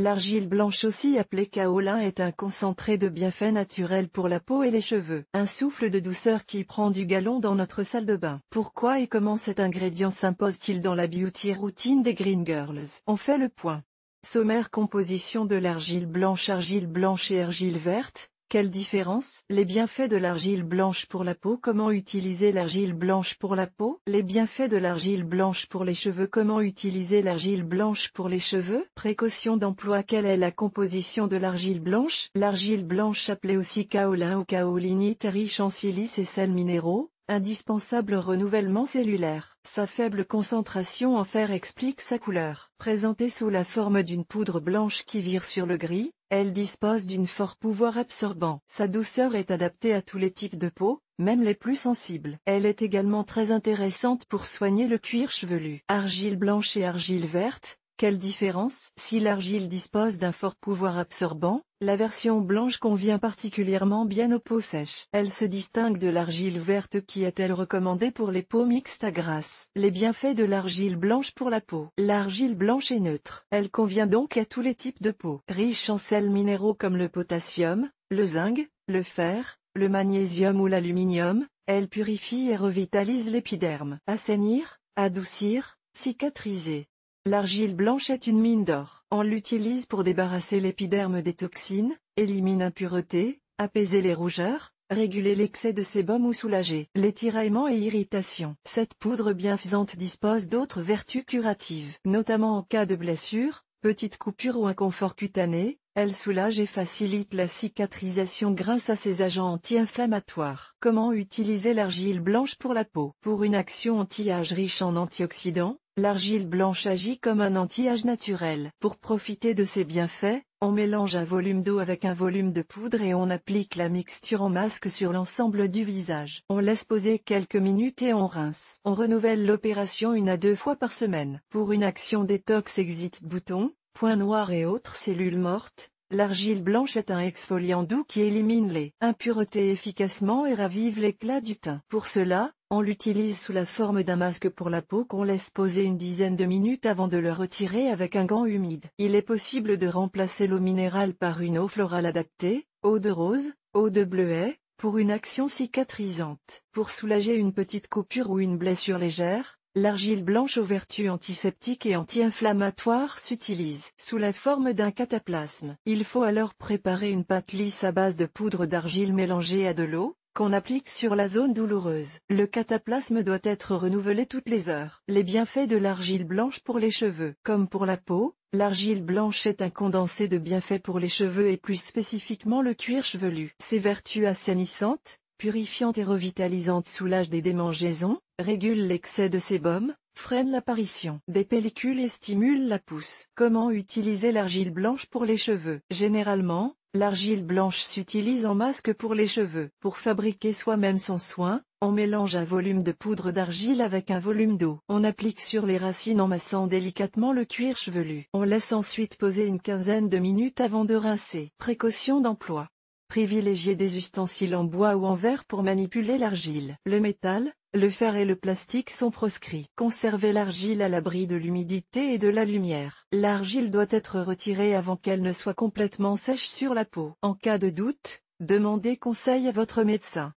L'argile blanche aussi appelée kaolin est un concentré de bienfaits naturels pour la peau et les cheveux. Un souffle de douceur qui prend du galon dans notre salle de bain. Pourquoi et comment cet ingrédient s'impose-t-il dans la beauty routine des Green Girls On fait le point. Sommaire composition de l'argile blanche Argile blanche et argile verte, quelle différence Les bienfaits de l'argile blanche pour la peau Comment utiliser l'argile blanche pour la peau Les bienfaits de l'argile blanche pour les cheveux Comment utiliser l'argile blanche pour les cheveux Précaution d'emploi Quelle est la composition de l'argile blanche L'argile blanche appelée aussi kaolin ou kaolinite riche en silice et sels minéraux, indispensable renouvellement cellulaire. Sa faible concentration en fer explique sa couleur. Présentée sous la forme d'une poudre blanche qui vire sur le gris, elle dispose d'une fort pouvoir absorbant. Sa douceur est adaptée à tous les types de peau, même les plus sensibles. Elle est également très intéressante pour soigner le cuir chevelu. Argile blanche et argile verte, quelle différence Si l'argile dispose d'un fort pouvoir absorbant, la version blanche convient particulièrement bien aux peaux sèches. Elle se distingue de l'argile verte qui est-elle recommandée pour les peaux mixtes à grasse. Les bienfaits de l'argile blanche pour la peau. L'argile blanche est neutre. Elle convient donc à tous les types de peau. Riche en sels minéraux comme le potassium, le zinc, le fer, le magnésium ou l'aluminium, elle purifie et revitalise l'épiderme. Assainir, adoucir, cicatriser. L'argile blanche est une mine d'or. On l'utilise pour débarrasser l'épiderme des toxines, élimine impuretés, apaiser les rougeurs, réguler l'excès de sébum ou soulager les tiraillements et irritations. Cette poudre bienfaisante dispose d'autres vertus curatives, notamment en cas de blessure, petite coupure ou inconfort cutané, elle soulage et facilite la cicatrisation grâce à ses agents anti-inflammatoires. Comment utiliser l'argile blanche pour la peau Pour une action anti-âge riche en antioxydants, L'argile blanche agit comme un anti-âge naturel. Pour profiter de ses bienfaits, on mélange un volume d'eau avec un volume de poudre et on applique la mixture en masque sur l'ensemble du visage. On laisse poser quelques minutes et on rince. On renouvelle l'opération une à deux fois par semaine. Pour une action détox exit boutons, points noirs et autres cellules mortes, L'argile blanche est un exfoliant doux qui élimine les impuretés efficacement et ravive l'éclat du teint. Pour cela, on l'utilise sous la forme d'un masque pour la peau qu'on laisse poser une dizaine de minutes avant de le retirer avec un gant humide. Il est possible de remplacer l'eau minérale par une eau florale adaptée, eau de rose, eau de bleuet, pour une action cicatrisante. Pour soulager une petite coupure ou une blessure légère, L'argile blanche aux vertus antiseptiques et anti-inflammatoires s'utilise sous la forme d'un cataplasme. Il faut alors préparer une pâte lisse à base de poudre d'argile mélangée à de l'eau, qu'on applique sur la zone douloureuse. Le cataplasme doit être renouvelé toutes les heures. Les bienfaits de l'argile blanche pour les cheveux. Comme pour la peau, l'argile blanche est un condensé de bienfaits pour les cheveux et plus spécifiquement le cuir chevelu. Ses vertus assainissantes, purifiante et revitalisante soulage des démangeaisons, régule l'excès de sébum, freine l'apparition des pellicules et stimule la pousse. Comment utiliser l'argile blanche pour les cheveux Généralement, l'argile blanche s'utilise en masque pour les cheveux. Pour fabriquer soi-même son soin, on mélange un volume de poudre d'argile avec un volume d'eau. On applique sur les racines en massant délicatement le cuir chevelu. On laisse ensuite poser une quinzaine de minutes avant de rincer. Précaution d'emploi Privilégiez des ustensiles en bois ou en verre pour manipuler l'argile. Le métal, le fer et le plastique sont proscrits. Conservez l'argile à l'abri de l'humidité et de la lumière. L'argile doit être retirée avant qu'elle ne soit complètement sèche sur la peau. En cas de doute, demandez conseil à votre médecin.